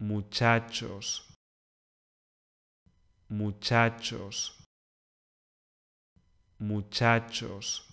muchachos, muchachos, muchachos.